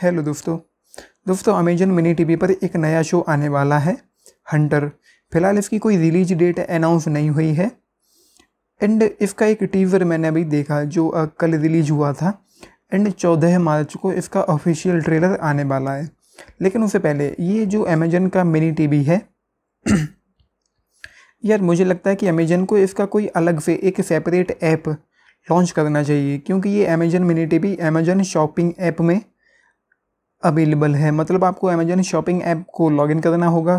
hello दोस्तों दोस्तों Amazon mini TV पर एक नया शो आने वाला है हंटर फिलहाल इसकी कोई रिलीज डेट अनाउंस नहीं हुई है एंड इसका एक टीजर मैंने अभी देखा जो कल रिलीज हुआ था एंड चौदह मार्च को इसका ऑफिशियल ट्रेलर आने वाला है लेकिन उससे पहले ये जो अमेजन का मिनी टीवी है यार मुझे लगता है कि अमेजन को इसका कोई अलग से एक सेपरेट ऐप लॉन्च करना चाहिए क्योंकि ये Amazon mini TV Amazon shopping app में अवेलेबल है मतलब आपको अमेजन शॉपिंग ऐप को लॉगिन करना होगा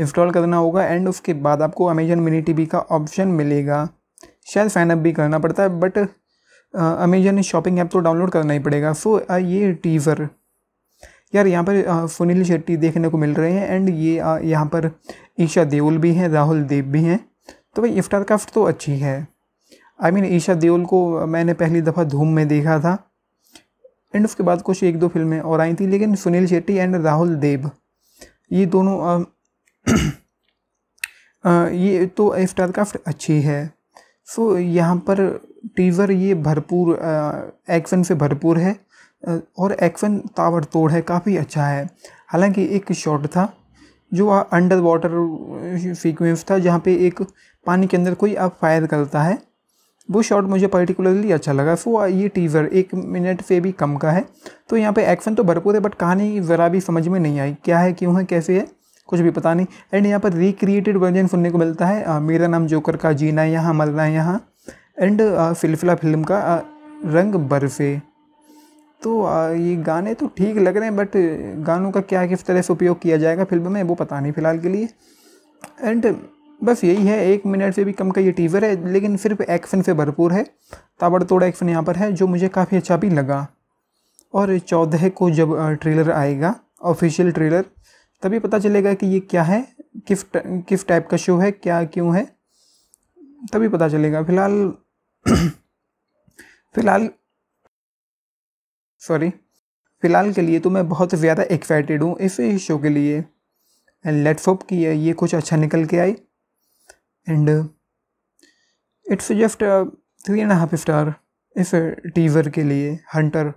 इंस्टॉल करना होगा एंड उसके बाद आपको अमेजन मिनी टीवी का ऑप्शन मिलेगा शायद साइनअप भी करना पड़ता है बट अमेजन शॉपिंग ऐप तो डाउनलोड करना ही पड़ेगा सो so, ये टीज़र यार यहाँ पर सुनील शेट्टी देखने को मिल रहे हैं एंड ये यहाँ पर ईशा देओल भी हैं राहुल देव भी हैं तो भाई इफ्तार काफ्ट तो अच्छी है I I mean mean, Esha Deol को मैंने पहली दफ़ा धूम में देखा था एंड उसके बाद कुछ एक दो फिल्में और आई थी लेकिन सुनील शेट्टी एंड राहुल देव ये दोनों आ, आ, ये तो स्टार काफ्ट अच्छी है सो so, यहाँ पर टीज़र ये भरपूर एक्शन से भरपूर है और एक्शन तोड़ है काफ़ी अच्छा है हालांकि एक शॉट था जो अंडर वाटर सीक्वेंस था जहाँ पे एक पानी के अंदर कोई अब फायर करता है वो शॉट मुझे पर्टिकुलरली अच्छा लगा सो ये टीज़र एक मिनट से भी कम का है तो यहाँ पे एक्शन तो भरपूर है बट कहानी ज़रा भी समझ में नहीं आई क्या है क्यों है कैसे है कुछ भी पता नहीं एंड यहाँ पर रिक्रिएटेड वर्जन सुनने को मिलता है आ, मेरा नाम जोकर का जीना है यहाँ मरना है यहाँ एंड फिलफिला फिल्म का आ, रंग बर्फे तो आ, ये गाने तो ठीक लग रहे हैं बट गानों का क्या किस तरह से उपयोग किया जाएगा फिल्म में वो पता नहीं फ़िलहाल के लिए एंड बस यही है एक मिनट से भी कम का ये टीज़र है लेकिन सिर्फ एक्शन से भरपूर है ताबड़तोड़ एक्शन यहाँ पर है जो मुझे काफ़ी अच्छा भी लगा और चौदह को जब ट्रेलर आएगा ऑफिशियल ट्रेलर तभी पता चलेगा कि ये क्या है किस किस टाइप का शो है क्या क्यों है तभी पता चलेगा फ़िलहाल फ़िलहाल सॉरी फ़िलहाल के लिए तो मैं बहुत ज़्यादा एक्साइटेड हूँ इस शो के लिए एंड लेट्स होप कि ये कुछ अच्छा निकल के आए and it's just three and half star इस टीज़र uh, के लिए हंटर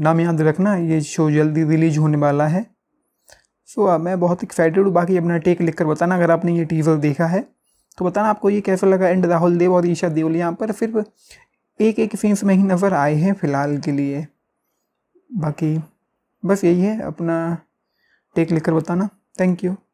नाम याद रखना ये शो जल्दी रिलीज होने वाला है सो so, uh, मैं बहुत एक्साइटेड हूँ बाकी अपना टेक लिख कर बताना अगर आपने ये टीज़र देखा है तो बताना आपको ये कैसा लगा एंड राहुल देव और ईशा देवल यहाँ पर सिर्फ एक एक सीन्स में ही नज़र आए हैं फ़िलहाल के लिए बाकी बस यही है अपना टेक लिख कर बताना थैंक यू